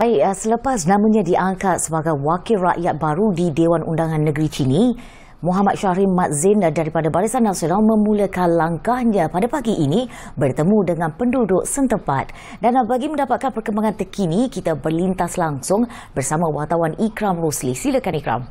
Baik, ah, selepas namanya diangkat sebagai wakil rakyat baru di Dewan Undangan Negeri Cini, Muhammad Syahrim Zain daripada Barisan Nasional memulakan langkahnya pada pagi ini bertemu dengan penduduk setempat. Dan bagi mendapatkan perkembangan terkini, kita berlintas langsung bersama wartawan Ikram Rosli. Silakan Ikram.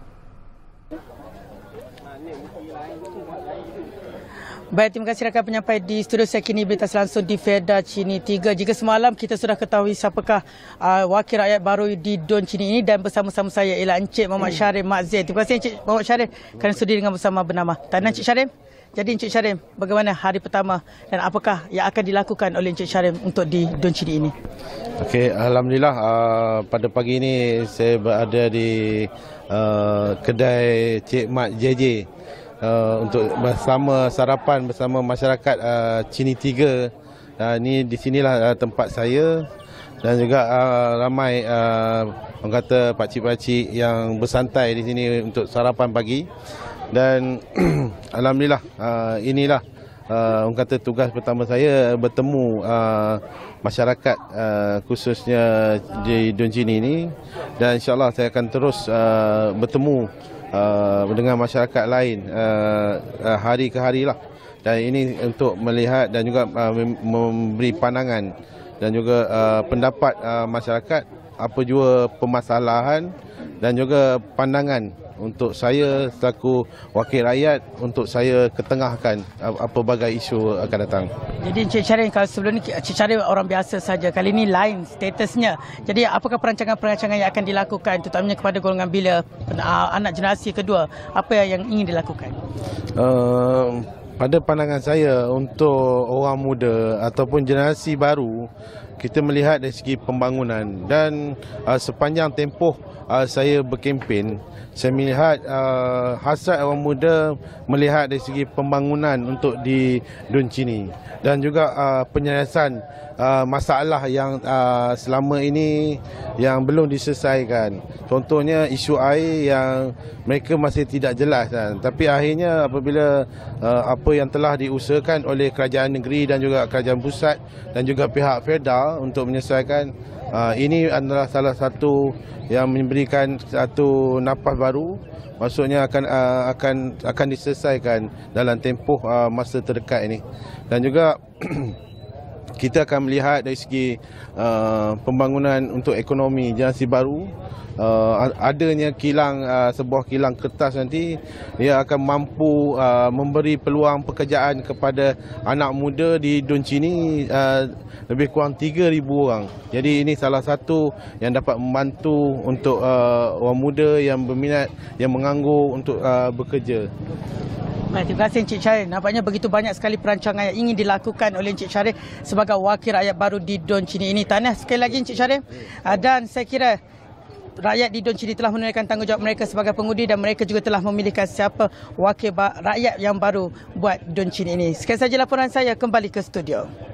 Baik, terima kasih rakan penyampai di studio saya kini berita langsung di Feda Cini 3. Jika semalam kita sudah ketahui siapakah uh, wakil rakyat baru di Don Cini ini dan bersama-sama saya ialah Encik Muhammad Syarif Mazid. Terima kasih Encik Muhammad Syarif kerana sudi dengan bersama bernama. Tahniah Encik Syarif. Jadi Encik Syarif, bagaimana hari pertama dan apakah yang akan dilakukan oleh Encik Syarif untuk di Don Cini ini? Okey, Alhamdulillah uh, pada pagi ini saya berada di uh, kedai Cik Mak JJ uh, untuk bersama sarapan bersama masyarakat uh, Cini Tiga. Uh, ini di sinilah uh, tempat saya dan juga uh, ramai uh, orang kata pakcik-pakcik yang bersantai di sini untuk sarapan pagi. Dan Alhamdulillah uh, inilah uh, orang kata tugas pertama saya bertemu uh, masyarakat uh, khususnya di Dunjini ini. Dan insyaAllah saya akan terus uh, bertemu uh, dengan masyarakat lain uh, uh, hari ke hari lah. Dan ini untuk melihat dan juga uh, memberi pandangan dan juga uh, pendapat uh, masyarakat apa jua permasalahan dan juga pandangan untuk saya selaku wakil rakyat untuk saya ketengahkan apa bagai isu akan datang. Jadi Encik Syarif kalau sebelum ni Encik Syarif orang biasa saja kali ini lain statusnya. Jadi apakah perancangan-perancangan yang akan dilakukan terutamanya kepada golongan bila anak generasi kedua apa yang ingin dilakukan? Uh, pada pandangan saya untuk orang muda ataupun generasi baru kita melihat dari segi pembangunan dan uh, sepanjang tempoh uh, saya berkempen saya melihat uh, hasrat orang muda melihat dari segi pembangunan untuk di Dun Cini dan juga uh, penyelesaian uh, masalah yang uh, selama ini yang belum diselesaikan contohnya isu air yang mereka masih tidak jelas kan tapi akhirnya apabila uh, apa apa yang telah diusahakan oleh kerajaan negeri dan juga kerajaan pusat dan juga pihak federal untuk menyelesaikan uh, ini adalah salah satu yang memberikan satu nafas baru maksudnya akan uh, akan akan diselesaikan dalam tempoh uh, masa terdekat ini dan juga kita akan melihat dari segi uh, pembangunan untuk ekonomi generasi baru uh, adanya kilang uh, sebuah kilang kertas nanti ia akan mampu uh, memberi peluang pekerjaan kepada anak muda di Dun Cini uh, lebih kurang 3000 orang. Jadi ini salah satu yang dapat membantu untuk uh, orang muda yang berminat yang menganggur untuk uh, bekerja. Baik, terima kasih Encik Syarif. Nampaknya begitu banyak sekali perancangan yang ingin dilakukan oleh Encik Syarif sebagai wakil rakyat baru di Don Cini ini. Tahniah sekali lagi Encik Syarif. Ah, dan saya kira rakyat di Don Cini telah menunaikan tanggungjawab mereka sebagai pengundi dan mereka juga telah memilihkan siapa wakil rakyat yang baru buat Don Cini ini. Sekian saja laporan saya kembali ke studio.